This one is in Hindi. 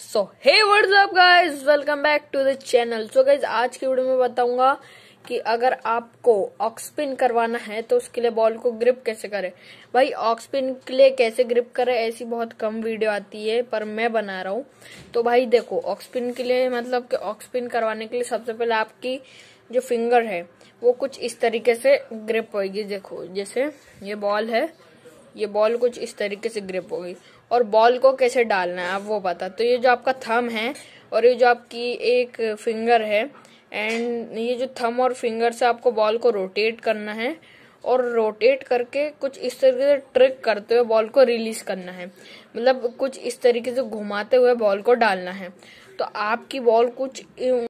so hey WhatsApp guys welcome back to the channel so guys आज की वीडियो में बताऊंगा कि अगर आपको ऑक्सपिन करवाना है तो उसके लिए बॉल को ग्रिप कैसे करें भाई ऑक्सपिन के लिए कैसे ग्रिप करें ऐसी बहुत कम वीडियो आती है पर मैं बना रहा हूँ तो भाई देखो ऑक्सपिन के लिए मतलब कि ऑक्सपिन करवाने के लिए सबसे पहले आपकी जो फिंगर है वो कुछ इस तरीके से ग्रिप होगी देखो जैसे ये बॉल है ये बॉल कुछ इस तरीके से ग्रिप होगी और बॉल को कैसे डालना है आप वो पता तो ये जो आपका थम है और ये जो आपकी एक फिंगर है एंड ये जो थम और फिंगर से आपको बॉल को रोटेट करना है और रोटेट करके कुछ इस तरीके से ट्रिक करते हुए बॉल को रिलीज करना है मतलब कुछ इस तरीके से घुमाते हुए बॉल को डालना है तो आपकी बॉल कुछ